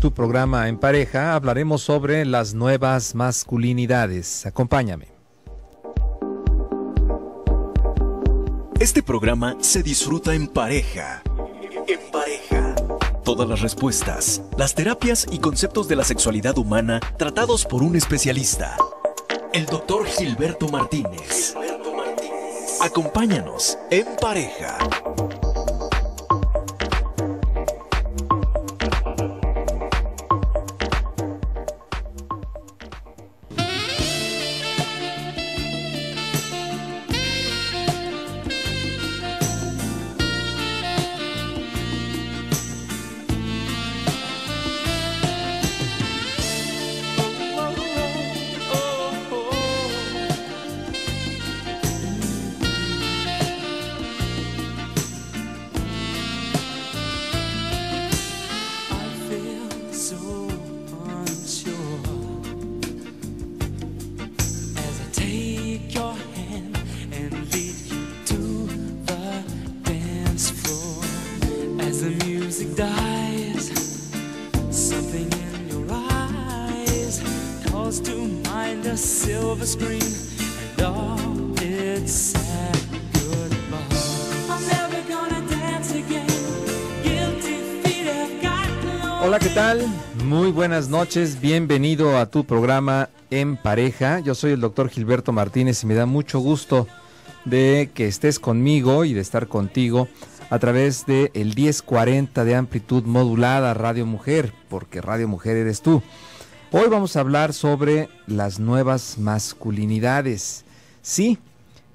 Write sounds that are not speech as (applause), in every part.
tu programa en pareja, hablaremos sobre las nuevas masculinidades. Acompáñame. Este programa se disfruta en pareja. En pareja. Todas las respuestas, las terapias y conceptos de la sexualidad humana tratados por un especialista. El doctor Gilberto Martínez. Gilberto Martínez. Acompáñanos en pareja. Hola, ¿qué tal? Muy buenas noches, bienvenido a tu programa En Pareja. Yo soy el doctor Gilberto Martínez y me da mucho gusto de que estés conmigo y de estar contigo a través de el 1040 de amplitud modulada Radio Mujer, porque Radio Mujer eres tú. Hoy vamos a hablar sobre las nuevas masculinidades. Sí,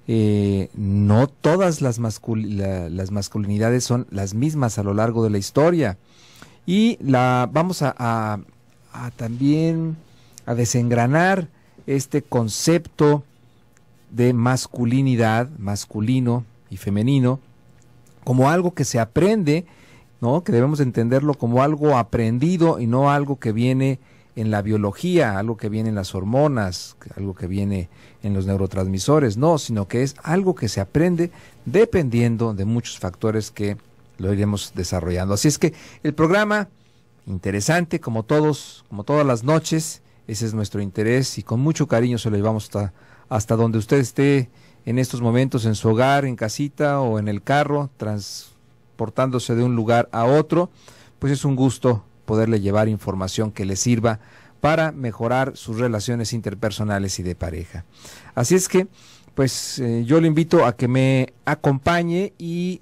eh, no todas las, las masculinidades son las mismas a lo largo de la historia y la vamos a, a también a desengranar este concepto de masculinidad, masculino y femenino, como algo que se aprende, ¿no? Que debemos entenderlo como algo aprendido y no algo que viene en la biología, algo que viene en las hormonas, algo que viene en los neurotransmisores, no, sino que es algo que se aprende dependiendo de muchos factores que lo iremos desarrollando. Así es que el programa, interesante, como todos, como todas las noches, ese es nuestro interés y con mucho cariño se lo llevamos hasta, donde usted esté en estos momentos, en su hogar, en casita o en el carro, transportándose de un lugar a otro, pues es un gusto poderle llevar información que le sirva para mejorar sus relaciones interpersonales y de pareja. Así es que, pues eh, yo le invito a que me acompañe y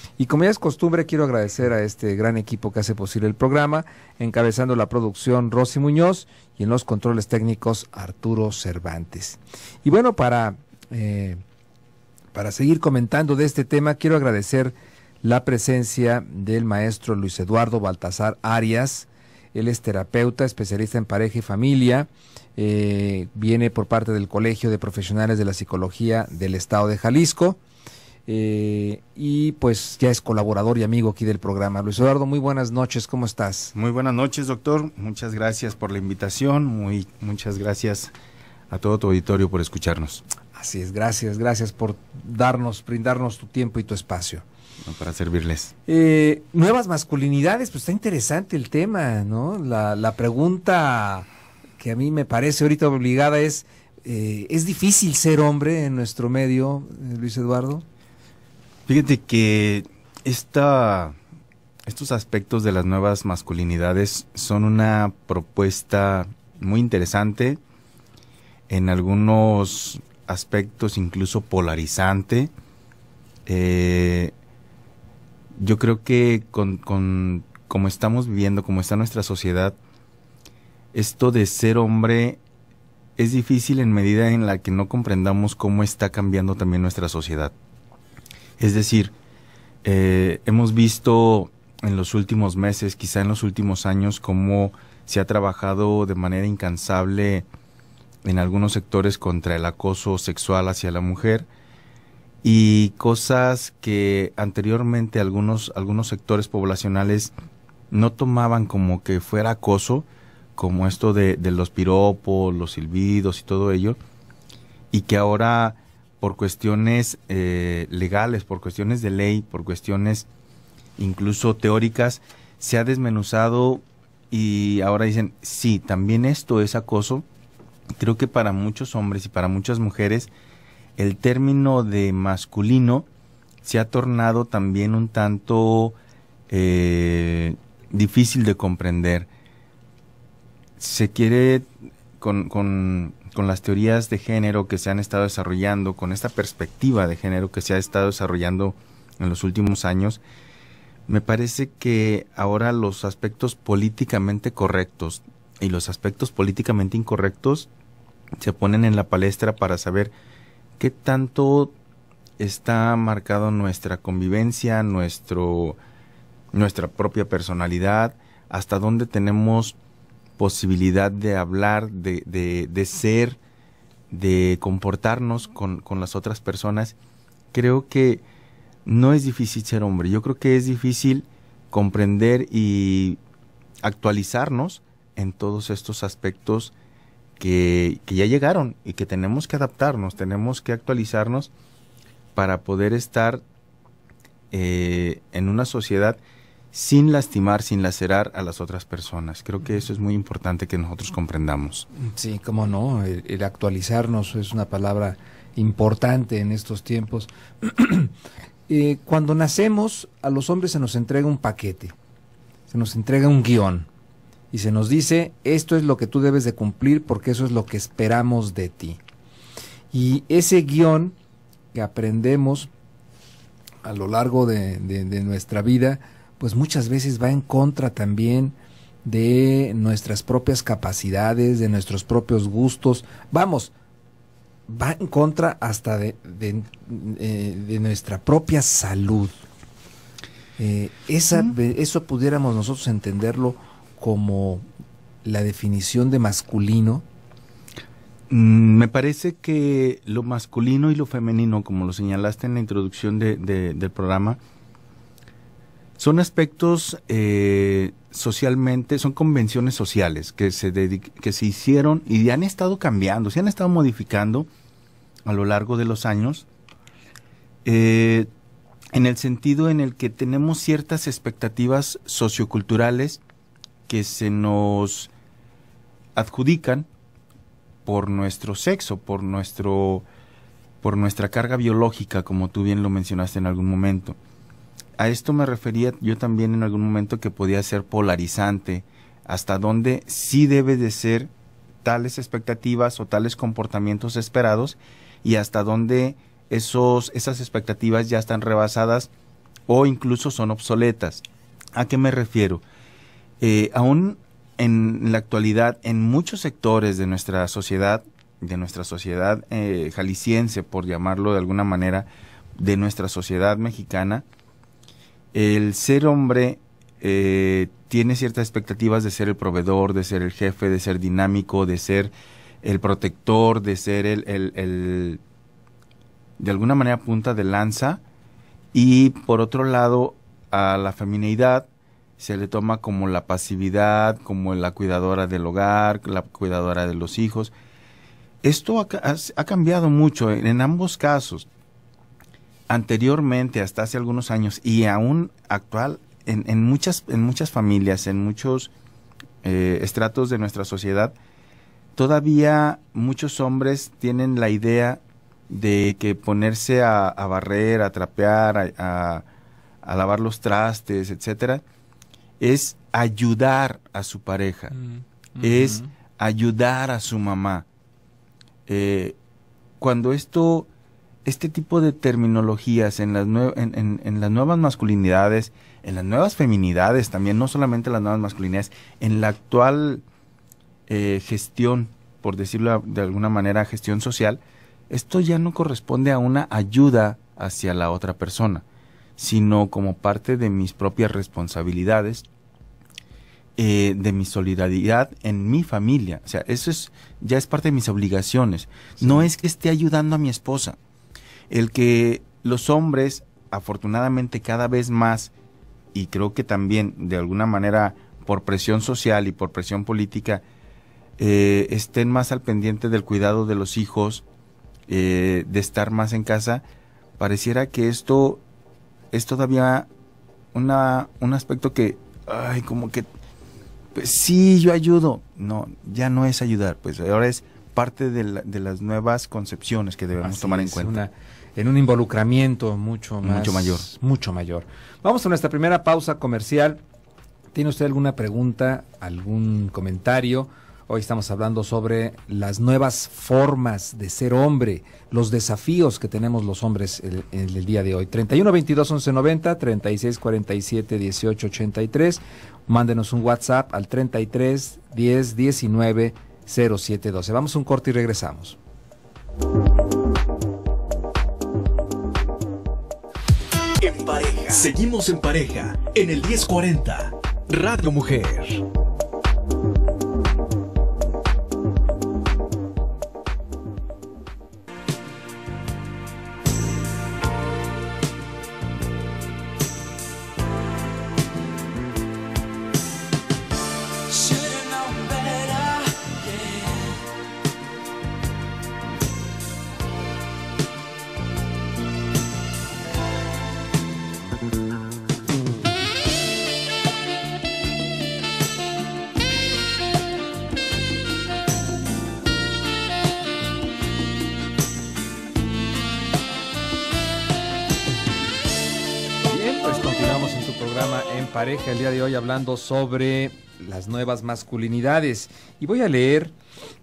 Y como ya es costumbre, quiero agradecer a este gran equipo que hace posible el programa, encabezando la producción Rosy Muñoz y en los controles técnicos Arturo Cervantes. Y bueno, para, eh, para seguir comentando de este tema, quiero agradecer la presencia del maestro Luis Eduardo Baltasar Arias. Él es terapeuta, especialista en pareja y familia. Eh, viene por parte del Colegio de Profesionales de la Psicología del Estado de Jalisco. Eh, y pues ya es colaborador y amigo aquí del programa. Luis Eduardo, muy buenas noches, ¿cómo estás? Muy buenas noches, doctor. Muchas gracias por la invitación. Muy, muchas gracias a todo tu auditorio por escucharnos. Así es, gracias, gracias por darnos, brindarnos tu tiempo y tu espacio. para servirles. Eh, nuevas masculinidades, pues está interesante el tema, ¿no? La, pregunta que a mí me parece ahorita obligada es, eh, ¿es difícil ser hombre en nuestro medio, Luis Eduardo? Fíjate que estos aspectos de las nuevas masculinidades son una propuesta muy interesante, en algunos aspectos incluso polarizante. Eh, yo creo que con, como estamos viviendo, como está nuestra sociedad, esto de ser hombre es difícil en medida en la que no comprendamos cómo está cambiando también nuestra sociedad. Es decir, eh, hemos visto en los últimos meses, quizá en los últimos años, cómo se ha trabajado de manera incansable en algunos sectores contra el acoso sexual hacia la mujer y cosas que anteriormente algunos, algunos sectores poblacionales no tomaban como que fuera acoso, como esto de los piropos, los silbidos y todo ello, y que ahora por cuestiones eh, legales, por cuestiones de ley, por cuestiones incluso teóricas, se ha desmenuzado y ahora dicen, sí, también esto es acoso. Creo que para muchos hombres y para muchas mujeres el término de masculino se ha tornado también un tanto eh, difícil de comprender. Se quiere con con las teorías de género que se han estado desarrollando, con esta perspectiva de género que se ha estado desarrollando en los últimos años, me parece que ahora los aspectos políticamente correctos y los aspectos políticamente incorrectos se ponen en la palestra para saber qué tanto está marcado nuestra convivencia, nuestro, nuestra propia personalidad, hasta dónde tenemos posibilidad de hablar, de, de, ser, de comportarnos con, con, las otras personas, creo que no es difícil ser hombre. Yo creo que es difícil comprender y actualizarnos en todos estos aspectos que, que ya llegaron y que tenemos que adaptarnos, tenemos que actualizarnos para poder estar eh, en una sociedad sin lastimar, sin lacerar a las otras personas. Creo que eso es muy importante que nosotros mm. comprendamos. Sí, cómo no, el, actualizarnos es una palabra importante en estos tiempos. (clears throat) Eh, cuando nacemos, a los hombres se nos entrega un paquete, se nos entrega un guión y se nos dice, esto es lo que tú debes de cumplir porque eso es lo que esperamos de ti. Y ese guión que aprendemos a lo largo de nuestra vida, pues muchas veces va en contra también de nuestras propias capacidades, de nuestros propios gustos. Vamos, va en contra hasta de, de, eh, nuestra propia salud. Eh, esa, Eso pudiéramos nosotros entenderlo como la definición de masculino. Mm, me parece que lo masculino y lo femenino, como lo señalaste en la introducción de, del programa, son aspectos eh, socialmente, son convenciones sociales que se, que se hicieron y han estado cambiando, se han estado modificando a lo largo de los años, eh, en el sentido en el que tenemos ciertas expectativas socioculturales que se nos adjudican por nuestro sexo, por nuestro por nuestra carga biológica, como tú bien lo mencionaste en algún momento a esto me refería yo también en algún momento que podía ser polarizante, hasta dónde sí debe de ser tales expectativas o tales comportamientos esperados y hasta dónde esos, esas expectativas ya están rebasadas o incluso son obsoletas. ¿A qué me refiero? Eh, aún en la actualidad, en muchos sectores de nuestra sociedad, de nuestra sociedad eh, jalisciense, por llamarlo de alguna manera, de nuestra sociedad mexicana, el ser hombre eh, tiene ciertas expectativas de ser el proveedor, de ser el jefe, de ser dinámico, de ser el protector, de ser el, el, de alguna manera punta de lanza. Y por otro lado, a la femineidad se le toma como la pasividad, como la cuidadora del hogar, la cuidadora de los hijos. Esto ha, ha, cambiado mucho en ambos casos anteriormente, hasta hace algunos años y aún actual, en, muchas, en muchas familias, en muchos eh, estratos de nuestra sociedad, todavía muchos hombres tienen la idea de que ponerse a, barrer, a trapear, a, lavar los trastes, etcétera, es ayudar a su pareja, mm, es mm. ayudar a su mamá. Eh, cuando esto este tipo de terminologías en las, nuevas masculinidades, en las nuevas feminidades también, no solamente las nuevas masculinidades, en la actual eh, gestión, por decirlo de alguna manera, gestión social, esto ya no corresponde a una ayuda hacia la otra persona, sino como parte de mis propias responsabilidades, eh, de mi solidaridad en mi familia. O sea, eso es, ya es parte de mis obligaciones. No es que esté ayudando a mi esposa, el que los hombres, afortunadamente cada vez más, y creo que también de alguna manera por presión social y por presión política, eh, estén más al pendiente del cuidado de los hijos, eh, de estar más en casa, pareciera que esto es todavía una, un aspecto que, ay, como que, pues sí, yo ayudo. No, ya no es ayudar, pues ahora es parte de, de las nuevas concepciones que debemos tomar en cuenta en un involucramiento mucho mucho mayor. Mucho mayor. Vamos a nuestra primera pausa comercial. ¿Tiene usted alguna pregunta, algún comentario? Hoy estamos hablando sobre las nuevas formas de ser hombre, los desafíos que tenemos los hombres en el, día de hoy. 31 22 11 90, 36 47 18 83. Mándenos un WhatsApp al 33 10 19 07 12. Vamos a un corte y regresamos. Seguimos en pareja en el 1040 Radio Mujer. programa en pareja el día de hoy hablando sobre las nuevas masculinidades. Y voy a leer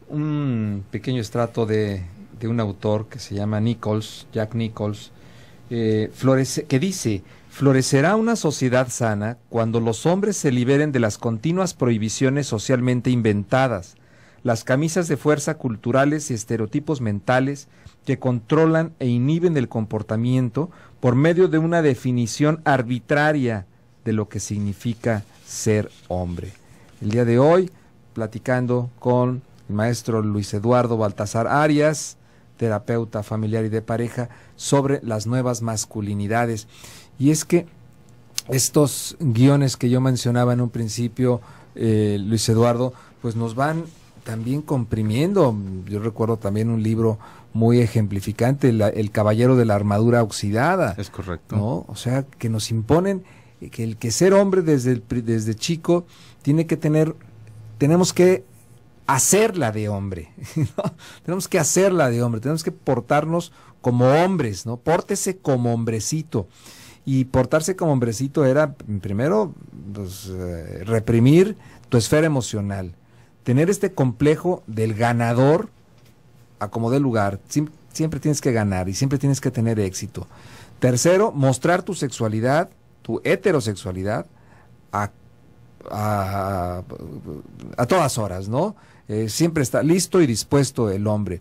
un pequeño estrato de, un autor que se llama Nichols, Jack Nichols, eh, que dice, florecerá una sociedad sana cuando los hombres se liberen de las continuas prohibiciones socialmente inventadas, las camisas de fuerza culturales y estereotipos mentales, que controlan e inhiben el comportamiento por medio de una definición arbitraria de lo que significa ser hombre. El día de hoy, platicando con el maestro Luis Eduardo Baltasar Arias, terapeuta familiar y de pareja, sobre las nuevas masculinidades. Y es que estos guiones que yo mencionaba en un principio, eh, Luis Eduardo, pues nos van también comprimiendo. Yo recuerdo también un libro muy ejemplificante, el caballero de la armadura oxidada. Es correcto. O sea, que nos imponen que el que ser hombre desde, chico tiene que tener, tenemos que hacerla de hombre, (laughs) tenemos que hacerla de hombre, tenemos que portarnos como hombres, ¿no? Pórtese como hombrecito. Y portarse como hombrecito era, primero, pues, eh, reprimir tu esfera emocional, tener este complejo del ganador, a como dé lugar. siempre tienes que ganar y siempre tienes que tener éxito. Tercero, mostrar tu sexualidad, tu heterosexualidad, a, a, todas horas, ¿no? Eh, siempre está listo y dispuesto el hombre.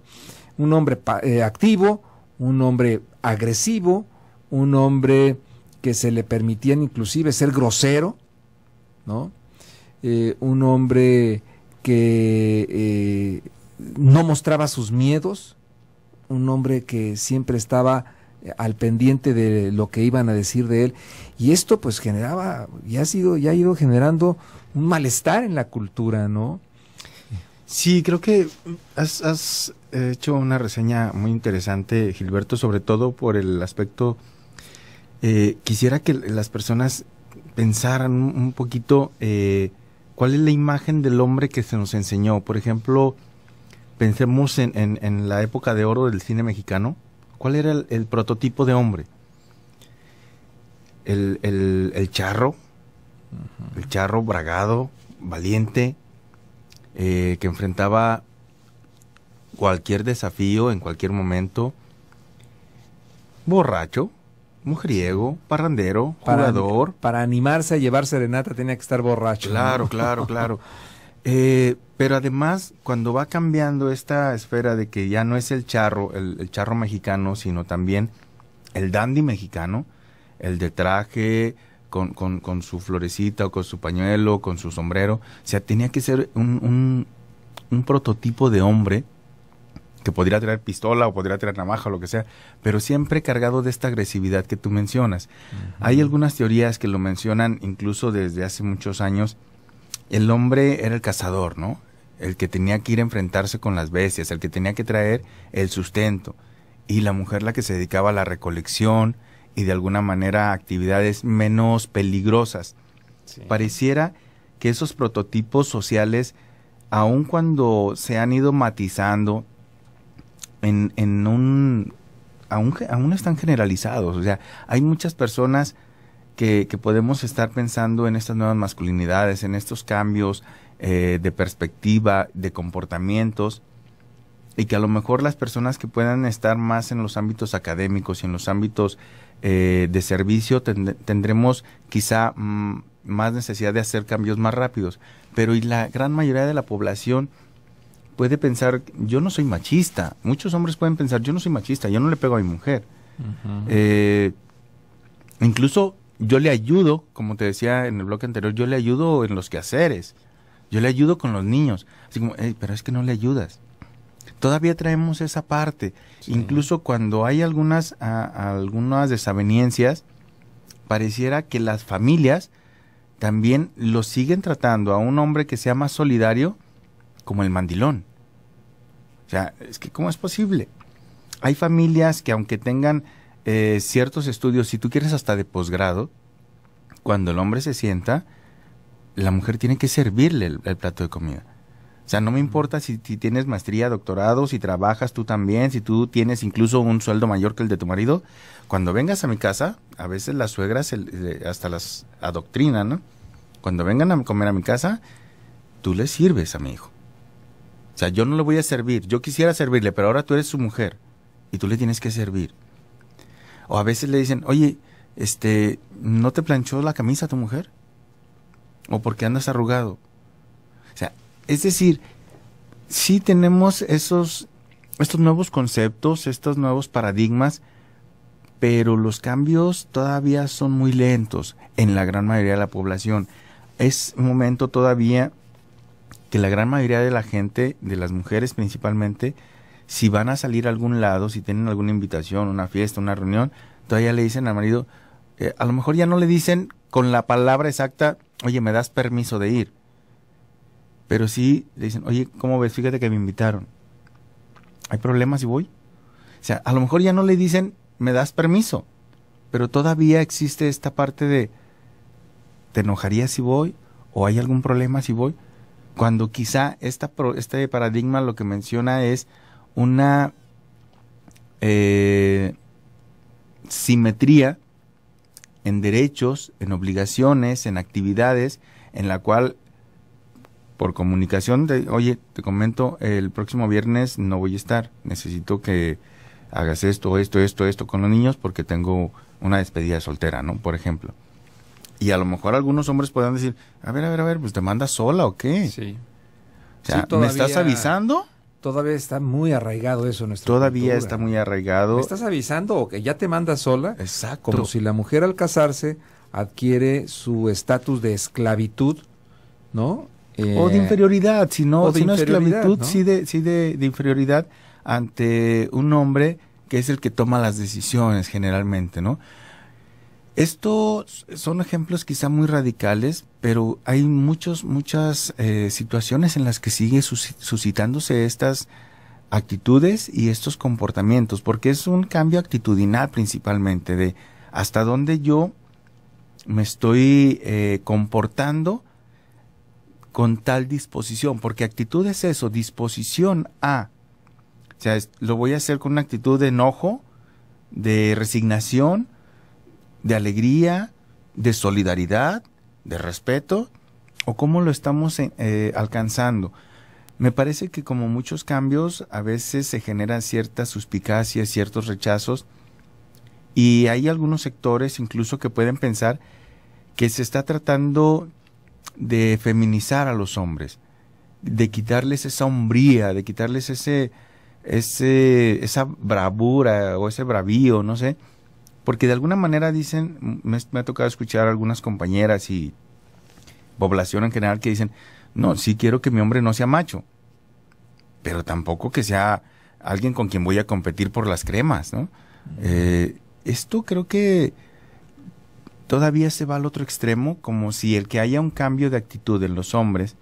Un hombre eh, activo, un hombre agresivo, un hombre que se le permitían inclusive ser grosero, ¿no? Eh, un hombre que no mostraba sus miedos, un hombre que siempre estaba eh, al pendiente de lo que iban a decir de él y esto pues generaba y ha sido ya ha ido generando un malestar en la cultura, ¿no? Sí, creo que has, has hecho una reseña muy interesante, Gilberto, sobre todo por el aspecto eh, quisiera que las personas pensaran un poquito eh, cuál es la imagen del hombre que se nos enseñó. Por ejemplo, pensemos en, la época de oro del cine mexicano, ¿cuál era el, prototipo de hombre? El, el, charro, el charro bragado, valiente, eh, que enfrentaba cualquier desafío en cualquier momento, borracho, mujeriego, parrandero, jugador. Para animarse a llevar serenata tenía que estar borracho. Claro, claro, claro. (laughs) Eh, pero además, cuando va cambiando esta esfera de que ya no es el charro, el, charro mexicano, sino también el dandy mexicano, el de traje, con, con, su florecita o con su pañuelo, con su sombrero. O sea, tenía que ser un, un, prototipo de hombre que podría traer pistola o podría traer navaja o lo que sea, pero siempre cargado de esta agresividad que tú mencionas. Hay algunas teorías que lo mencionan incluso desde hace muchos años. El hombre era el cazador, ¿no? el que tenía que ir a enfrentarse con las bestias, el que tenía que traer el sustento, y la mujer la que se dedicaba a la recolección y de alguna manera a actividades menos peligrosas. Pareciera que esos prototipos sociales, aun cuando se han ido matizando, en, en un, aún, aún están generalizados. O sea, hay muchas personas que, que podemos estar pensando en estas nuevas masculinidades, en estos cambios, eh, de perspectiva, de comportamientos, y que a lo mejor las personas que puedan estar más en los ámbitos académicos y en los ámbitos eh, de servicio tendremos quizá mm, más necesidad de hacer cambios más rápidos. Pero y la gran mayoría de la población puede pensar, yo no soy machista. Muchos hombres pueden pensar, yo no soy machista, yo no le pego a mi mujer. Eh, incluso yo le ayudo, como te decía en el bloque anterior, yo le ayudo en los quehaceres. Yo le ayudo con los niños. Así como, pero es que no le ayudas. Todavía traemos esa parte. Incluso cuando hay algunas, algunas desavenencias, pareciera que las familias también lo siguen tratando a un hombre que sea más solidario como el mandilón. O sea, es que ¿cómo es posible? Hay familias que aunque tengan eh, ciertos estudios, si tú quieres hasta de posgrado, cuando el hombre se sienta, la mujer tiene que servirle el, plato de comida. O sea, no me importa si, tienes maestría, doctorado, si trabajas tú también, si tú tienes incluso un sueldo mayor que el de tu marido. Cuando vengas a mi casa, a veces las suegras hasta las adoctrinan, ¿no? Cuando vengan a comer a mi casa, tú le sirves a mi hijo. O sea, yo no le voy a servir. Yo quisiera servirle, pero ahora tú eres su mujer y tú le tienes que servir. O a veces le dicen, oye, este, ¿no te planchó la camisa tu mujer? o porque andas arrugado. O sea, es decir, sí tenemos esos, estos nuevos conceptos, estos nuevos paradigmas, pero los cambios todavía son muy lentos en la gran mayoría de la población. Es un momento todavía que la gran mayoría de la gente, de las mujeres principalmente, si van a salir a algún lado, si tienen alguna invitación, una fiesta, una reunión, todavía le dicen al marido, eh, a lo mejor ya no le dicen con la palabra exacta, oye, me das permiso de ir. Pero sí le dicen, oye, ¿cómo ves? Fíjate que me invitaron. ¿Hay problemas si voy? O sea, a lo mejor ya no le dicen, me das permiso. Pero todavía existe esta parte de, ¿te enojaría si voy? ¿O hay algún problema si voy? Cuando quizá esta, este paradigma lo que menciona es una eh, simetría en derechos, en obligaciones, en actividades, en la cual por comunicación de, oye, te comento, el próximo viernes no voy a estar, necesito que hagas esto, esto, esto, esto con los niños porque tengo una despedida soltera, ¿no? Por ejemplo. Y a lo mejor algunos hombres puedan decir, a ver, a ver, a ver, pues te mandas sola o qué. Sí. O ¿me estás avisando? Todavía está muy arraigado eso en Todavía está muy arraigado. estás avisando o que ya te manda sola? Exacto. Como si la mujer al casarse adquiere su estatus de esclavitud, ¿no? o de eh, inferioridad, si no, no esclavitud, sí, de, sí de, de, inferioridad ante un hombre que es el que toma las decisiones generalmente, ¿no? Estos son ejemplos quizá muy radicales, pero hay muchos, muchas eh, situaciones en las que sigue suscitándose estas actitudes y estos comportamientos, porque es un cambio actitudinal principalmente, de hasta dónde yo me estoy eh, comportando con tal disposición, porque actitud es eso, disposición a, o sea, lo voy a hacer con una actitud de enojo, de resignación, de alegría, de solidaridad, de respeto, o cómo lo estamos eh, eh, alcanzando. Me parece que como muchos cambios, a veces se generan ciertas suspicacias, ciertos rechazos, y hay algunos sectores incluso que pueden pensar que se está tratando de feminizar a los hombres, de quitarles esa hombría, de quitarles ese, ese, esa bravura o ese bravío, no sé, porque de alguna manera dicen, me, ha tocado escuchar algunas compañeras y población en general que dicen, no, sí quiero que mi hombre no sea macho, pero tampoco que sea alguien con quien voy a competir por las cremas, ¿no? Eh, esto creo que todavía se va al otro extremo, como si el que haya un cambio de actitud en los hombres,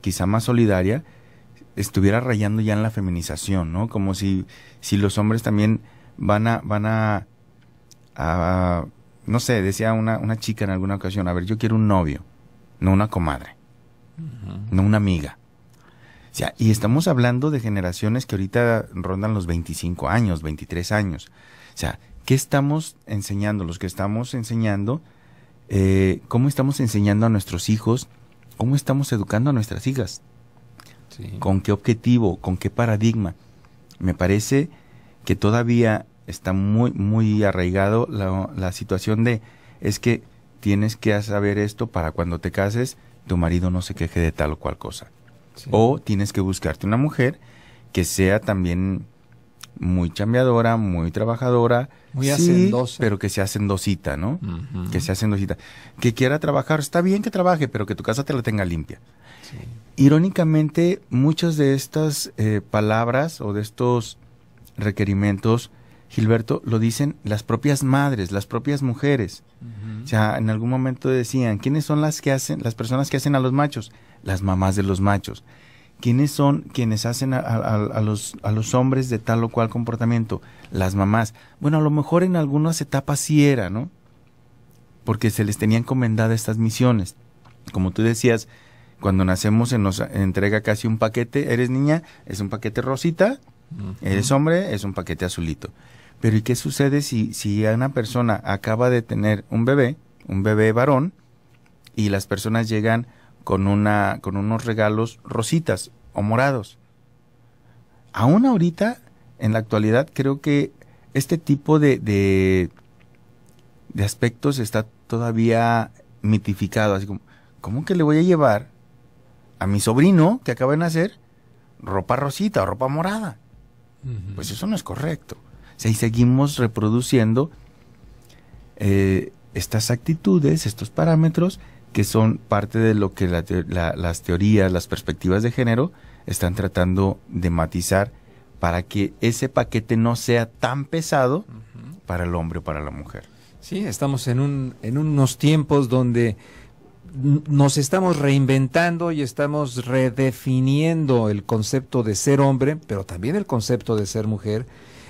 quizá más solidaria, estuviera rayando ya en la feminización, ¿no? Como si, si los hombres también van a, van a Ah, no sé, decía una, una chica en alguna ocasión, a ver, yo quiero un novio, no una comadre, no una amiga. O sea, y estamos hablando de generaciones que ahorita rondan los 25 años, 23 años. O sea, ¿qué estamos enseñando? Los que estamos enseñando, eh, ¿cómo estamos enseñando a nuestros hijos? ¿Cómo estamos educando a nuestras hijas? ¿Con qué objetivo? ¿Con qué paradigma? Me parece que todavía está muy, muy arraigado la, situación de es que tienes que saber esto para cuando te cases, tu marido no se queje de tal o cual cosa. O tienes que buscarte una mujer que sea también muy chambeadora, muy trabajadora, muy sí, pero que sea hacendosita, ¿no? Que sea hacendosita. Que quiera trabajar, está bien que trabaje, pero que tu casa te la tenga limpia. Irónicamente, muchas de estas eh, palabras o de estos requerimientos Gilberto, lo dicen las propias madres, las propias mujeres. O sea, en algún momento decían, ¿quiénes son las que hacen, las personas que hacen a los machos? Las mamás de los machos. ¿Quiénes son quienes hacen a, los, a los hombres de tal o cual comportamiento? Las mamás. Bueno, a lo mejor en algunas etapas sí era, ¿no? Porque se les tenía encomendada estas misiones. Como tú decías, cuando nacemos se nos entrega casi un paquete. Eres niña, es un paquete rosita. Eres hombre, es un paquete azulito. Pero ¿y qué sucede si, si una persona acaba de tener un bebé, un bebé varón, y las personas llegan con, una, con unos regalos rositas o morados? Aún ahorita, en la actualidad, creo que este tipo de, de, aspectos está todavía mitificado, así como, ¿cómo que le voy a llevar a mi sobrino que acaba de nacer ropa rosita o ropa morada? Pues eso no es correcto y seguimos reproduciendo eh, estas actitudes, estos parámetros que son parte de lo que las teorías, las perspectivas de género están tratando de matizar para que ese paquete no sea tan pesado para el hombre o para la mujer. Sí, estamos en, un, en unos tiempos donde nos estamos reinventando y estamos redefiniendo el concepto de ser hombre, pero también el concepto de ser mujer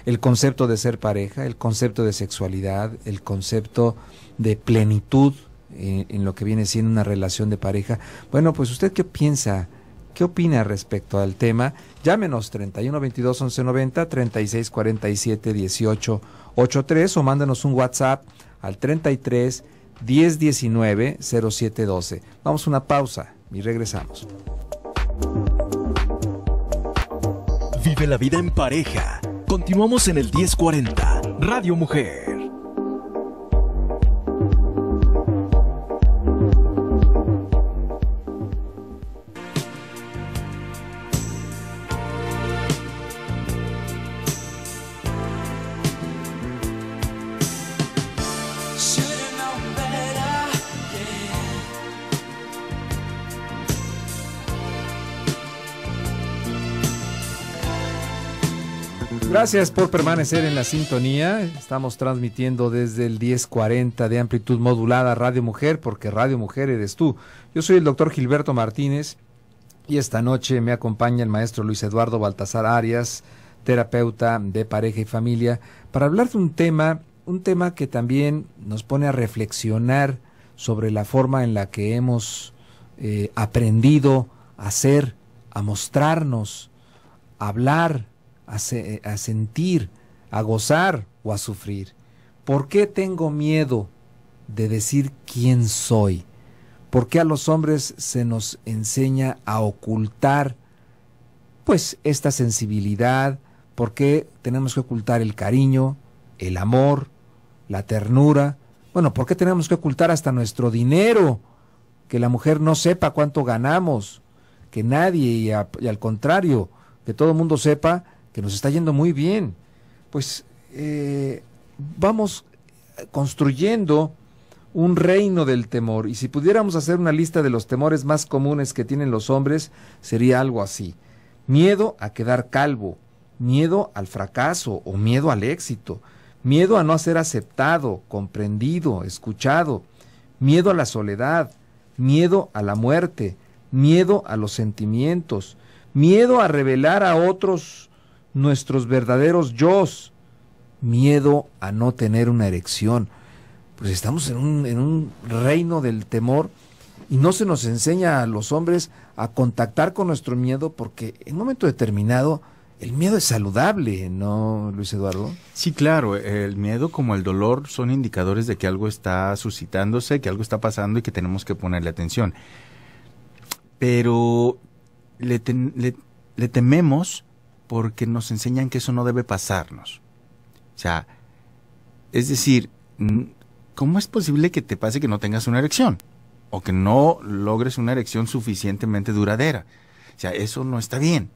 el concepto de ser pareja, el concepto de sexualidad, el concepto de plenitud eh, en, lo que viene siendo una relación de pareja. Bueno, pues usted qué piensa, qué opina respecto al tema. Llámenos 31 22 11 90 36 47 18 83 o mándenos un WhatsApp al 33 10 19 12. Vamos a una pausa y regresamos. Vive la vida en pareja Continuamos en el 1040, Radio Mujer. Gracias por permanecer en la sintonía. Estamos transmitiendo desde el 1040 de amplitud modulada Radio Mujer, porque Radio Mujer eres tú. Yo soy el doctor Gilberto Martínez y esta noche me acompaña el maestro Luis Eduardo Baltasar Arias, terapeuta de pareja y familia, para hablar de un tema, un tema que también nos pone a reflexionar sobre la forma en la que hemos eh, aprendido a ser, a mostrarnos, a hablar, a, sentir, a gozar o a sufrir? ¿Por qué tengo miedo de decir quién soy? ¿Por qué a los hombres se nos enseña a ocultar pues esta sensibilidad? ¿Por qué tenemos que ocultar el cariño, el amor, la ternura? Bueno, ¿por qué tenemos que ocultar hasta nuestro dinero? Que la mujer no sepa cuánto ganamos, que nadie y al contrario, que todo el mundo sepa que nos está yendo muy bien, pues eh, vamos construyendo un reino del temor. Y si pudiéramos hacer una lista de los temores más comunes que tienen los hombres, sería algo así. Miedo a quedar calvo, miedo al fracaso o miedo al éxito, miedo a no ser aceptado, comprendido, escuchado, miedo a la soledad, miedo a la muerte, miedo a los sentimientos, miedo a revelar a otros nuestros verdaderos yo, Miedo a no tener una erección. Pues estamos en un, en un reino del temor y no se nos enseña a los hombres a contactar con nuestro miedo porque en un momento determinado el miedo es saludable, ¿no, Luis Eduardo? Sí, claro, el miedo como el dolor son indicadores de que algo está suscitándose, que algo está pasando y que tenemos que ponerle atención. Pero le tememos porque nos enseñan que eso no debe pasarnos. O sea, es decir, ¿cómo es posible que te pase que no tengas una erección? O que no logres una erección suficientemente duradera. O sea, eso no está bien.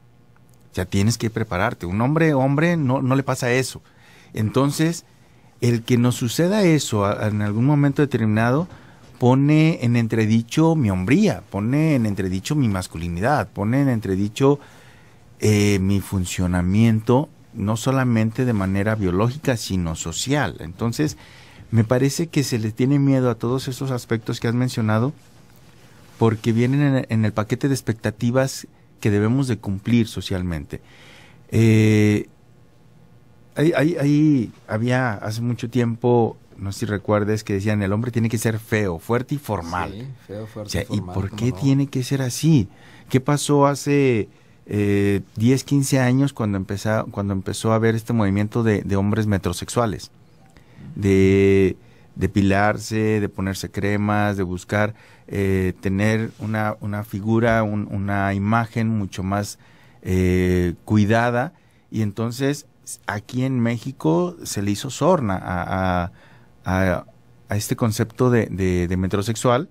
Ya tienes que prepararte. Un hombre, hombre, no, no le pasa eso. Entonces, el que nos suceda eso en algún momento determinado pone en entredicho mi hombría, pone en entredicho mi masculinidad, pone en entredicho eh, mi funcionamiento no solamente de manera biológica, sino social. Entonces, me parece que se le tiene miedo a todos esos aspectos que has mencionado porque vienen en, el paquete de expectativas que debemos de cumplir socialmente. Eh, ahí, había hace mucho tiempo no sé si recuerdes que decían el hombre tiene que ser feo, fuerte y formal. Sí, feo, fuerte y formal. ¿Y por qué tiene que ser así? ¿Qué pasó hace 10, eh, 15 años cuando, empezó, cuando empezó a haber este movimiento de, hombres metrosexuales, de depilarse, de ponerse cremas, de buscar eh, tener una, una figura, una imagen mucho más eh, cuidada. Y entonces aquí en México se le hizo sorna a, a, este concepto de, de, metrosexual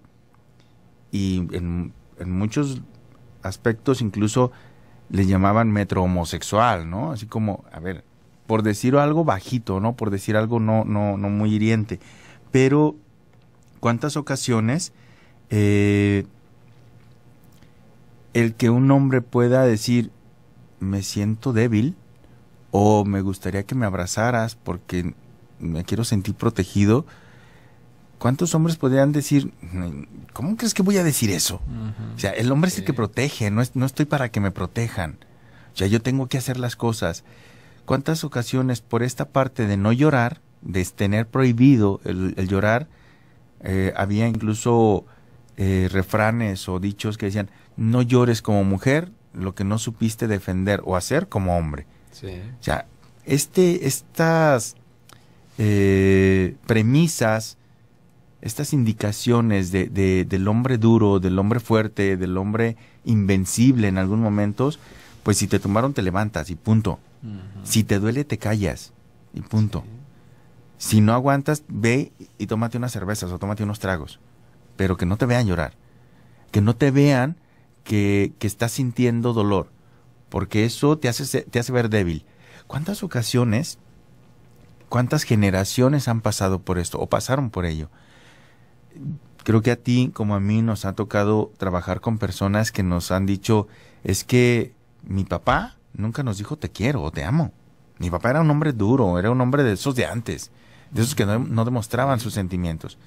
y en, muchos aspectos incluso le llamaban metro homosexual, ¿no? Así como, a ver, por decir algo bajito, ¿no? Por decir algo no, no, no muy hiriente. Pero, ¿cuántas ocasiones eh, el que un hombre pueda decir, me siento débil, o me gustaría que me abrazaras porque me quiero sentir protegido, ¿cuántos hombres podrían decir, ¿cómo crees que voy a decir eso? O sea, el hombre es el que protege, no, no estoy para que me protejan. O sea, yo tengo que hacer las cosas. ¿Cuántas ocasiones por esta parte de no llorar, de tener prohibido el, llorar, eh, había incluso eh, refranes o dichos que decían, no llores como mujer lo que no supiste defender o hacer como hombre. Sí. O sea, este, estas eh, premisas estas indicaciones de, de, del hombre duro, del hombre fuerte, del hombre invencible en algunos momentos, pues si te tomaron te levantas y punto. Si te duele te callas y punto. Si no aguantas, ve y tómate unas cervezas o tómate unos tragos, pero que no te vean llorar, que no te vean que, que estás sintiendo dolor, porque eso te hace, te hace ver débil. ¿Cuántas ocasiones, cuántas generaciones han pasado por esto o pasaron por ello? creo que a ti como a mí nos ha tocado trabajar con personas que nos han dicho, es que mi papá nunca nos dijo te quiero o te amo. Mi papá era un hombre duro, era un hombre de esos de antes, de esos que no, demostraban sus sentimientos.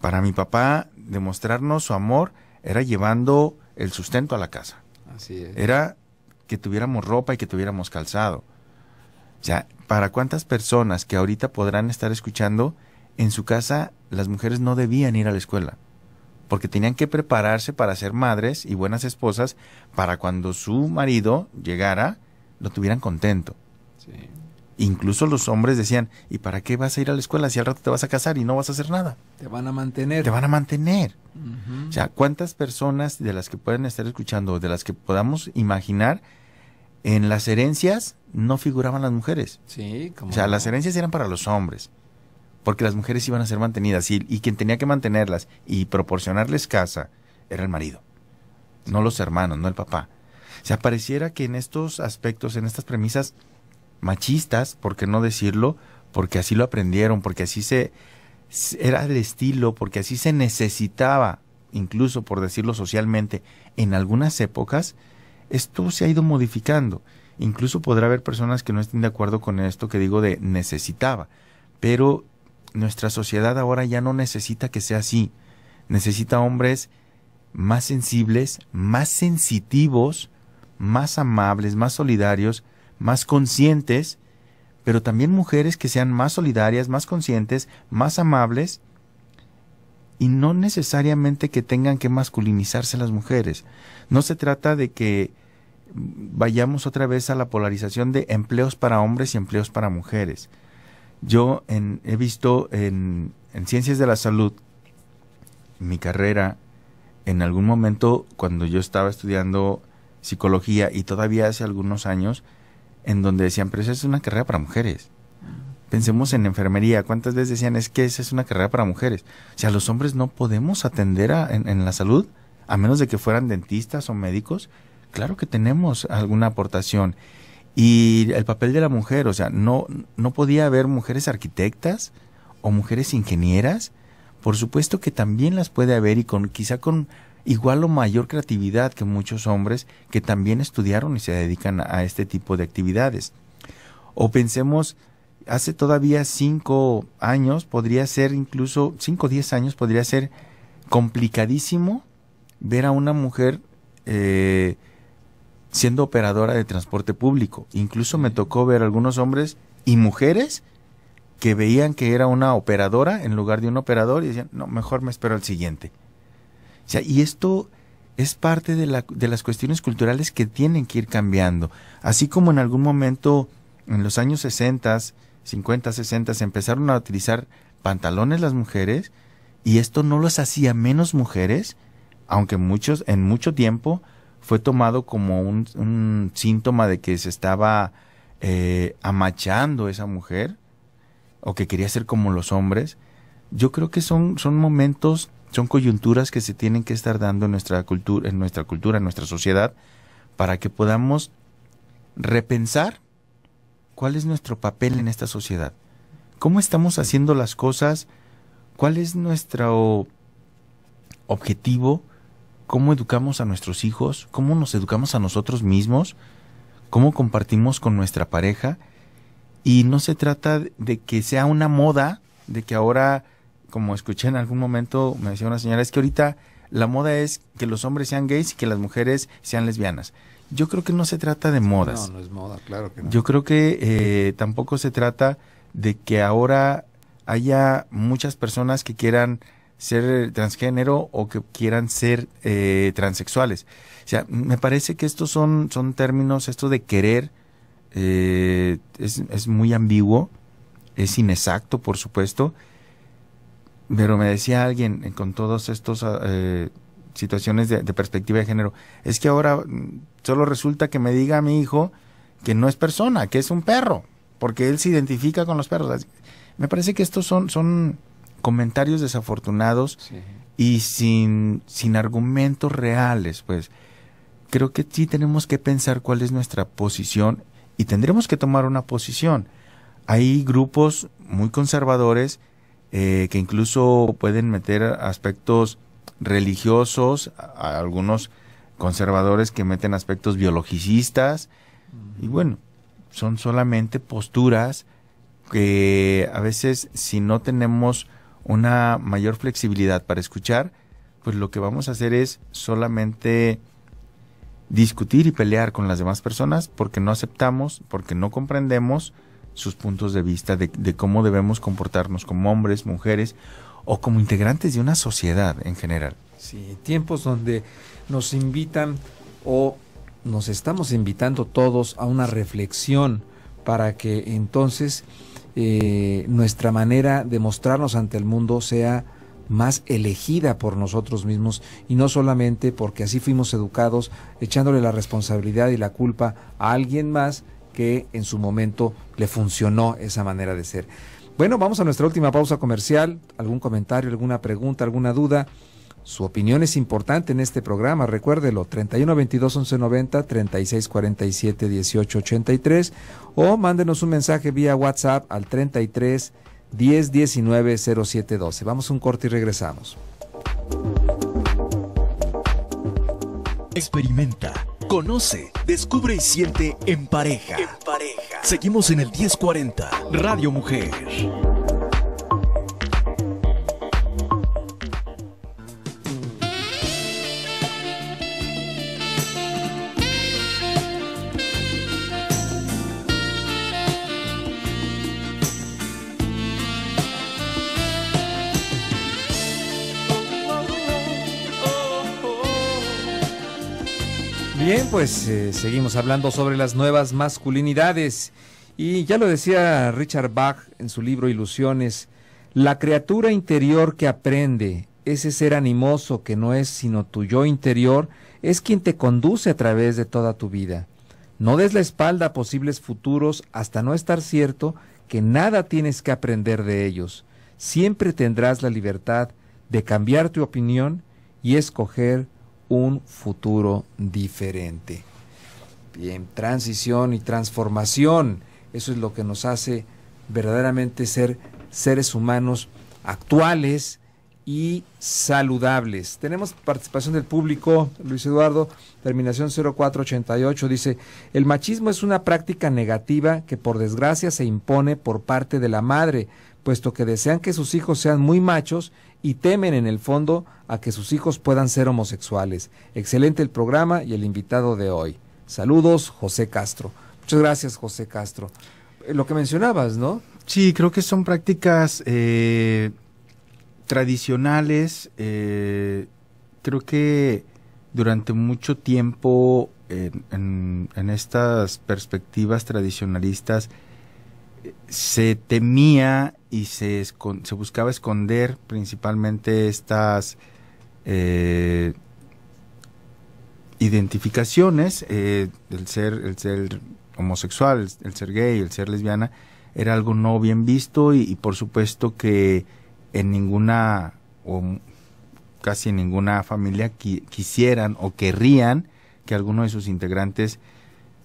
Para mi papá, demostrarnos su amor era llevando el sustento a la casa. Así Era que tuviéramos ropa y que tuviéramos calzado. O sea, para cuántas personas que ahorita podrán estar escuchando, en su casa las mujeres no debían ir a la escuela, porque tenían que prepararse para ser madres y buenas esposas para cuando su marido llegara lo tuvieran contento. Incluso los hombres decían, ¿y para qué vas a ir a la escuela si al rato te vas a casar y no vas a hacer nada? Te van a mantener. Te van a mantener. O sea, ¿cuántas personas de las que pueden estar escuchando, de las que podamos imaginar, en las herencias no figuraban las mujeres? Sí, como. O sea, las herencias eran para los hombres porque las mujeres iban a ser mantenidas y, quien tenía que mantenerlas y proporcionarles casa era el marido, no los hermanos, no el papá. O apareciera pareciera que en estos aspectos, en estas premisas machistas, ¿por qué no decirlo? Porque así lo aprendieron, porque así se era el estilo, porque así se necesitaba, incluso por decirlo socialmente, en algunas épocas, esto se ha ido modificando. Incluso podrá haber personas que no estén de acuerdo con esto que digo de necesitaba, pero nuestra sociedad ahora ya no necesita que sea así. Necesita hombres más sensibles, más sensitivos, más amables, más solidarios, más conscientes, pero también mujeres que sean más solidarias, más conscientes, más amables, y no necesariamente que tengan que masculinizarse las mujeres. No se trata de que vayamos otra vez a la polarización de empleos para hombres y empleos para mujeres. Yo he visto en, ciencias de la salud, mi carrera, en algún momento cuando yo estaba estudiando psicología y todavía hace algunos años, en donde decían, pero esa es una carrera para mujeres. Pensemos en enfermería, ¿cuántas veces decían es que esa es una carrera para mujeres? O sea, los hombres no podemos atender en la salud, a menos de que fueran dentistas o médicos. Claro que tenemos alguna aportación. Y el papel de la mujer, o sea, no, no podía haber mujeres arquitectas o mujeres ingenieras. Por supuesto que también las puede haber y con quizá con igual o mayor creatividad que muchos hombres que también estudiaron y se dedican a este tipo de actividades. O pensemos, hace todavía cinco años, podría ser incluso cinco o diez años, podría ser complicadísimo ver a una mujer eh, siendo operadora de transporte público. Incluso me tocó ver algunos hombres y mujeres que veían que era una operadora en lugar de un operador y decían, no, mejor me espero al siguiente. O y esto es parte de, la, de las cuestiones culturales que tienen que ir cambiando. Así como en algún momento, en los años 60, 50, 60, empezaron a utilizar pantalones las mujeres y esto no los hacía menos mujeres, aunque muchos en mucho tiempo fue tomado como un, un síntoma de que se estaba eh, amachando esa mujer o que quería ser como los hombres, yo creo que son, son momentos, son coyunturas que se tienen que estar dando en nuestra cultura, en nuestra cultura, en nuestra sociedad, para que podamos repensar cuál es nuestro papel en esta sociedad, cómo estamos haciendo las cosas, cuál es nuestro objetivo cómo educamos a nuestros hijos, cómo nos educamos a nosotros mismos, cómo compartimos con nuestra pareja. Y no se trata de que sea una moda, de que ahora, como escuché en algún momento, me decía una señora, es que ahorita la moda es que los hombres sean gays y que las mujeres sean lesbianas. Yo creo que no se trata de modas. No, no es moda, claro que no. Yo creo que eh, tampoco se trata de que ahora haya muchas personas que quieran ser eh, transgénero o que quieran ser eh, transexuales. O sea, me parece que estos son, son términos, esto de querer eh, es, muy ambiguo, es inexacto, por supuesto, pero me decía alguien con todas estas ah, situaciones de, perspectiva de género, es que ahora mm, solo resulta que me diga a mi hijo que no es persona, que es un perro, porque él se identifica con los perros. Me parece que estos son, son comentarios desafortunados y sin, sin argumentos reales, pues creo que sí tenemos que pensar cuál es nuestra posición y tendremos que tomar una posición. Hay grupos muy conservadores eh, que incluso pueden meter aspectos religiosos, algunos conservadores que meten aspectos biologicistas y bueno, son solamente posturas que a veces si no tenemos una mayor flexibilidad para escuchar, pues lo que vamos a hacer es solamente discutir y pelear con las demás personas porque no aceptamos, porque no comprendemos sus puntos de vista de, cómo debemos comportarnos como hombres, mujeres o como integrantes de una sociedad en general. Sí, tiempos donde nos invitan o nos estamos invitando todos a una reflexión para que entonces eh, nuestra manera de mostrarnos ante el mundo sea más elegida por nosotros mismos y no solamente porque así fuimos educados echándole la responsabilidad y la culpa a alguien más que en su momento le funcionó esa manera de ser. Bueno, vamos a nuestra última pausa comercial. ¿Algún comentario, alguna pregunta, alguna duda? Su opinión es importante en este programa, recuérdelo, 3122-1190-3647-1883 o mándenos un mensaje vía WhatsApp al 33 10 19 07 12. Vamos un corte y regresamos. Experimenta, conoce, descubre y siente en pareja. En pareja. Seguimos en el 1040, Radio Mujer. Bien, pues eh, seguimos hablando sobre las nuevas masculinidades. Y ya lo decía Richard Bach en su libro Ilusiones, la criatura interior que aprende, ese ser animoso que no es sino tu yo interior, es quien te conduce a través de toda tu vida. No des la espalda a posibles futuros hasta no estar cierto que nada tienes que aprender de ellos. Siempre tendrás la libertad de cambiar tu opinión y escoger un futuro diferente. Bien, transición y transformación, eso es lo que nos hace verdaderamente ser seres humanos actuales y saludables. Tenemos participación del público, Luis Eduardo, terminación 0488, dice, el machismo es una práctica negativa que por desgracia se impone por parte de la madre, puesto que desean que sus hijos sean muy machos y temen en el fondo a que sus hijos puedan ser homosexuales. Excelente el programa y el invitado de hoy. Saludos, José Castro. Muchas gracias, José Castro. Eh, lo que mencionabas, ¿no? Sí, creo que son prácticas eh, tradicionales. Eh, creo que durante mucho tiempo en, estas perspectivas tradicionalistas se temía y se, buscaba esconder principalmente estas eh, identificaciones, del eh, el, ser, el ser homosexual, el, ser gay, el ser lesbiana, era algo no bien visto y, por supuesto que en ninguna o casi en ninguna familia quisieran o querrían que alguno de sus integrantes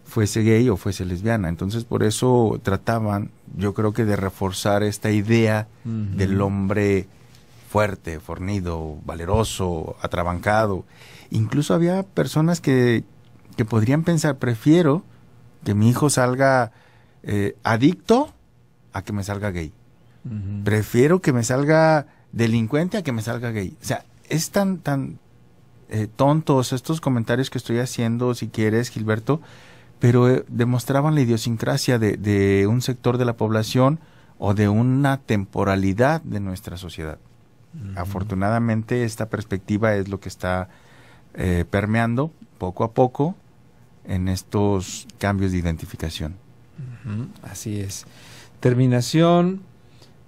fuese gay o fuese lesbiana. Entonces por eso trataban, yo creo que de reforzar esta idea del hombre fuerte, fornido, valeroso, atrabancado. Incluso había personas que, que podrían pensar, prefiero que mi hijo salga eh, adicto a que me salga gay. Prefiero que me salga delincuente a que me salga gay. O sea, es tan, tan eh, tontos estos comentarios que estoy haciendo, si quieres, Gilberto, pero eh, demostraban la idiosincrasia de, un sector de la población o de una temporalidad de nuestra sociedad. Afortunadamente esta perspectiva es lo que está eh, permeando poco a poco en estos cambios de identificación. Así es. Terminación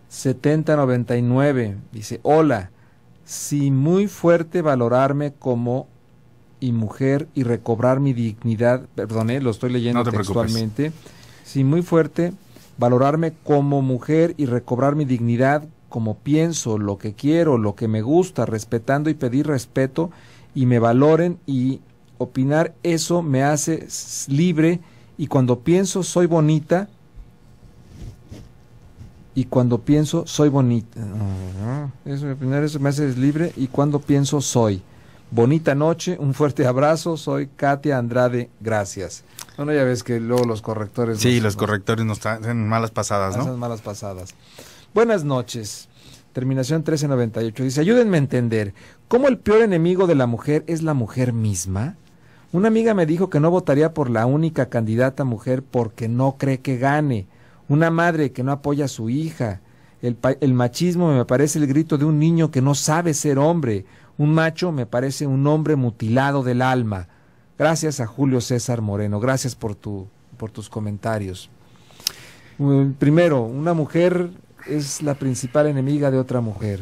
7099 dice, hola, si muy fuerte valorarme como y mujer y recobrar mi dignidad, perdoné, eh, lo estoy leyendo textualmente, sí, muy fuerte, valorarme como mujer y recobrar mi dignidad como pienso, lo que quiero, lo que me gusta, respetando y pedir respeto y me valoren y opinar eso me hace libre y cuando pienso soy bonita y cuando pienso soy bonita. Eso, opinar eso me hace libre y cuando pienso soy. Bonita noche, un fuerte abrazo. Soy Katia Andrade, gracias. Bueno, ya ves que luego los correctores. Sí, los correctores nos hacen malas pasadas, ¿no? malas pasadas. Buenas noches. Terminación 1398. Dice: Ayúdenme a entender, ¿cómo el peor enemigo de la mujer es la mujer misma? Una amiga me dijo que no votaría por la única candidata mujer porque no cree que gane. Una madre que no apoya a su hija. El, el machismo me parece el grito de un niño que no sabe ser hombre un macho me parece un hombre mutilado del alma. Gracias a Julio César Moreno, gracias por, tu, por tus comentarios. Mm, primero, una mujer es la principal enemiga de otra mujer.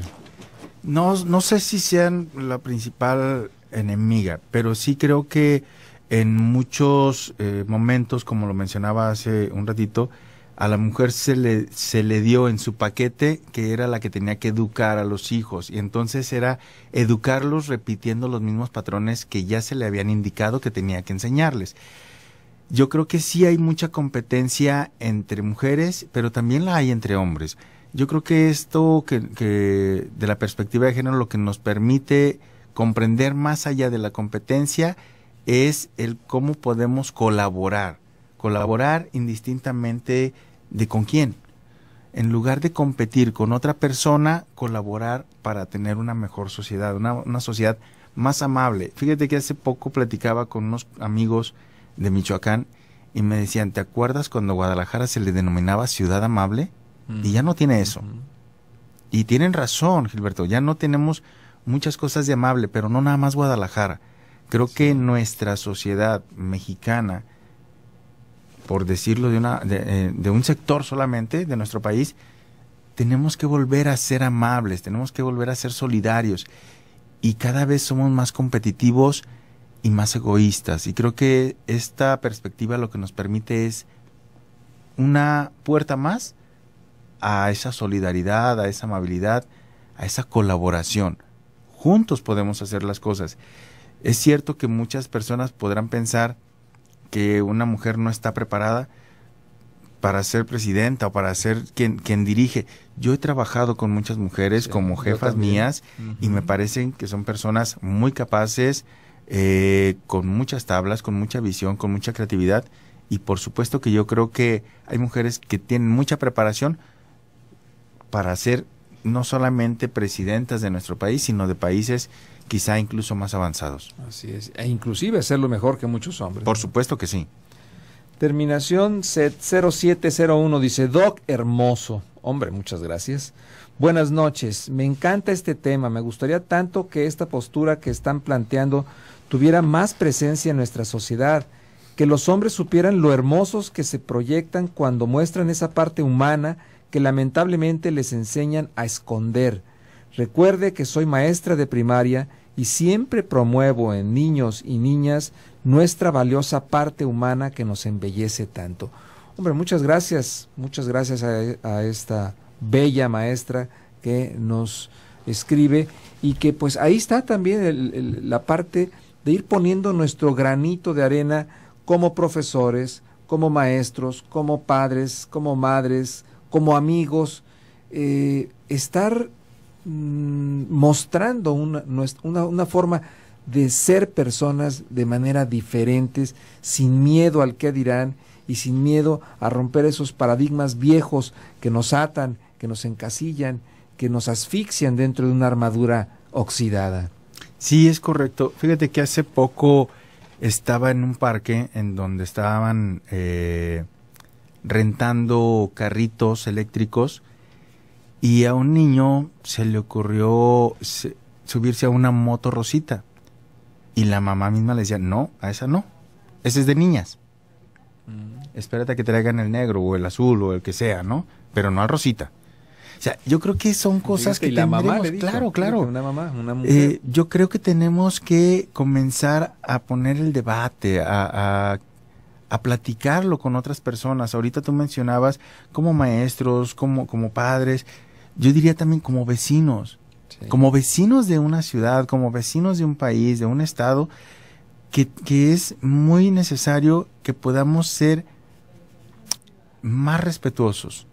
No, sé si sean la principal enemiga, pero sí creo que en muchos eh, momentos, como lo mencionaba hace un ratito, a la mujer se le, se le dio en su paquete que era la que tenía que educar a los hijos. Y entonces era educarlos repitiendo los mismos patrones que ya se le habían indicado que tenía que enseñarles. Yo creo que sí hay mucha competencia entre mujeres, pero también la hay entre hombres. Yo creo que esto que, que de la perspectiva de género lo que nos permite comprender más allá de la competencia es el cómo podemos colaborar, colaborar indistintamente de con quién. En lugar de competir con otra persona, colaborar para tener una mejor sociedad, una, una sociedad más amable. Fíjate que hace poco platicaba con unos amigos de Michoacán y me decían, ¿te acuerdas cuando Guadalajara se le denominaba ciudad amable? Y ya no tiene eso. Y tienen razón, Gilberto, ya no tenemos muchas cosas de amable, pero no nada más Guadalajara. Creo que nuestra sociedad mexicana por decirlo de, una, eh, un sector solamente de nuestro país, tenemos que volver a ser amables, tenemos que volver a ser solidarios y cada vez somos más competitivos y más egoístas. Y creo que esta perspectiva lo que nos permite es una puerta más a esa solidaridad, a esa amabilidad, a esa colaboración. Juntos podemos hacer las cosas. Es cierto que muchas personas podrán pensar que una mujer no está preparada para ser presidenta o para ser quien, quien dirige. Yo he trabajado con muchas mujeres como jefas mías y me parecen que son personas muy capaces, eh, con muchas tablas, con mucha visión, con mucha creatividad y por supuesto que yo creo que hay mujeres que tienen mucha preparación para ser no solamente presidentas de nuestro país, sino de países quizá incluso más avanzados. Así es, e inclusive hacerlo mejor que muchos hombres. Por supuesto que sí. Terminación 0701 dice, Doc hermoso. Hombre, muchas gracias. Buenas noches, me encanta este tema, me gustaría tanto que esta postura que están planteando tuviera más presencia en nuestra sociedad, que los hombres supieran lo hermosos que se proyectan cuando muestran esa parte humana que lamentablemente les enseñan a esconder Recuerde que soy maestra de primaria y siempre promuevo en niños y niñas nuestra valiosa parte humana que nos embellece tanto. Hombre, muchas gracias, muchas gracias a, esta bella maestra que nos escribe y que pues ahí está también la parte de ir poniendo nuestro granito de arena como profesores, como maestros, como padres, como madres, como amigos, eh, estar Mm, mostrando una, una, una forma de ser personas de manera diferentes, sin miedo al que dirán y sin miedo a romper esos paradigmas viejos que nos atan, que nos encasillan, que nos asfixian dentro de una armadura oxidada. Sí, es correcto. Fíjate que hace poco estaba en un parque en donde estaban eh, rentando carritos eléctricos y a un niño se le ocurrió subirse a una moto rosita. Y la mamá misma le decía, no, a esa no. Ese es de niñas. Mm. Espérate a que traigan el negro o el azul o el que sea, ¿no? Pero no al rosita. O sea, yo creo que son cosas que claro, claro. yo creo que tenemos que comenzar a poner el debate, a, a, a, platicarlo con otras personas. Ahorita tú mencionabas como maestros, como, como padres, yo diría también como vecinos, como vecinos de una ciudad, como vecinos de un país, de un estado, que, que es muy necesario que podamos ser más respetuosos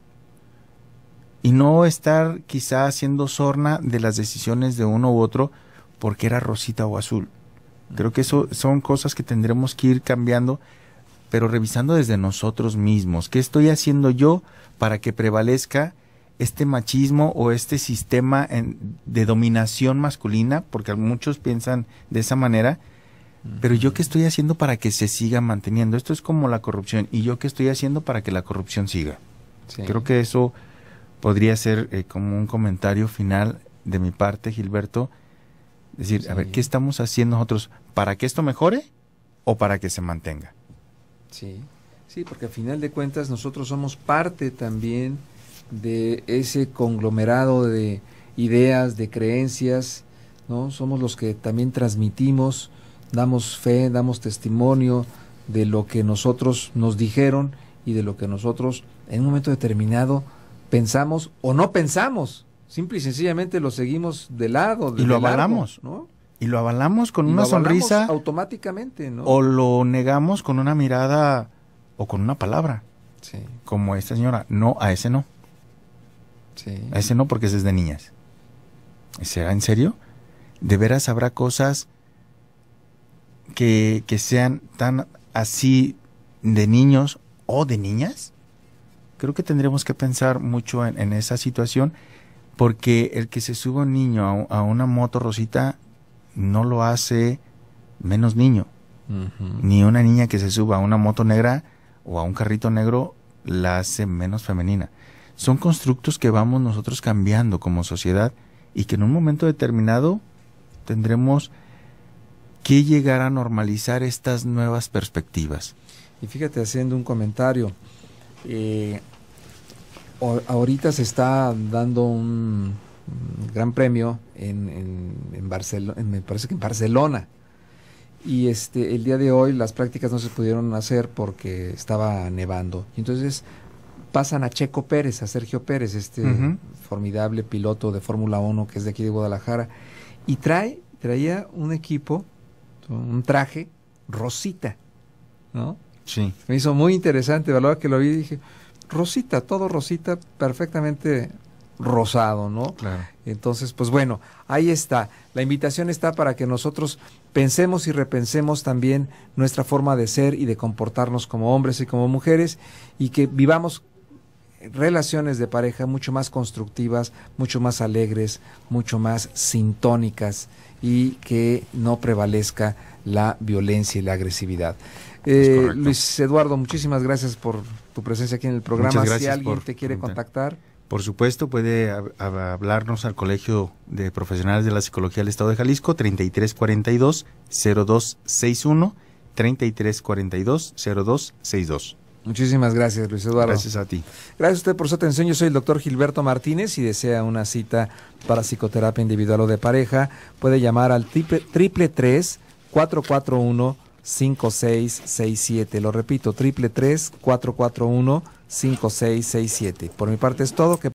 y no estar quizá haciendo sorna de las decisiones de uno u otro porque era rosita o azul. Creo que eso son cosas que tendremos que ir cambiando, pero revisando desde nosotros mismos. ¿Qué estoy haciendo yo para que prevalezca este machismo o este sistema de dominación masculina, porque muchos piensan de esa manera, pero yo qué estoy haciendo para que se siga manteniendo. Esto es como la corrupción. ¿Y yo qué estoy haciendo para que la corrupción siga? Creo que eso podría ser eh, como un comentario final de mi parte, Gilberto. Decir, a ver, ¿qué estamos haciendo nosotros para que esto mejore o para que se mantenga? Sí, sí, porque al final de cuentas nosotros somos parte también de ese conglomerado de ideas, de creencias, ¿no? Somos los que también transmitimos, damos fe, damos testimonio de lo que nosotros nos dijeron y de lo que nosotros en un momento determinado pensamos o no pensamos. Simple y sencillamente lo seguimos de lado. y lo avalamos. ¿no? Y lo avalamos con una sonrisa. Automáticamente, ¿no? O lo negamos con una mirada o con una palabra. Sí. Como esta señora, no, a ese no. Ese no, porque ese es de niñas. ¿Será en serio? ¿De veras habrá cosas que, sean tan así de niños o de niñas? Creo que tendremos que pensar mucho en, esa situación, porque el que se suba un niño a, una moto rosita no lo hace menos niño. Ni una niña que se suba a una moto negra o a un carrito negro la hace menos femenina son constructos que vamos nosotros cambiando como sociedad y que en un momento determinado tendremos que llegar a normalizar estas nuevas perspectivas. Y fíjate, haciendo un comentario, eh, ahorita se está dando un gran premio en, Barcelona, me parece que en Barcelona, y este el día de hoy las prácticas no se pudieron hacer porque estaba nevando. Entonces pasan a Checo Pérez, a Sergio Pérez, este formidable piloto de Fórmula 1 que es de aquí de Guadalajara, y trae, traía un equipo, un traje rosita, ¿no? Sí. Me hizo muy interesante, la verdad que lo vi dije, rosita, todo rosita, perfectamente rosado, ¿no? Claro. Entonces, pues bueno, ahí está. La invitación está para que nosotros pensemos y repensemos también nuestra forma de ser y de comportarnos como hombres y como mujeres y que vivamos relaciones de pareja mucho más constructivas, mucho más alegres, mucho más sintónicas y que no prevalezca la violencia y la agresividad. Eh, Luis Eduardo, muchísimas gracias por tu presencia aquí en el programa. si alguien te quiere contactar. Por supuesto, puede hablarnos al Colegio de Profesionales de la Psicología del Estado de Jalisco, 3342-0261, 3342-0262. Muchísimas gracias, Luis Eduardo. Gracias a ti. Gracias a usted por su atención. Yo soy el doctor Gilberto Martínez y desea una cita para psicoterapia individual o de pareja. Puede llamar al triple tres cuatro cuatro uno 5667. Lo repito, triple seis siete. Por mi parte es todo. Que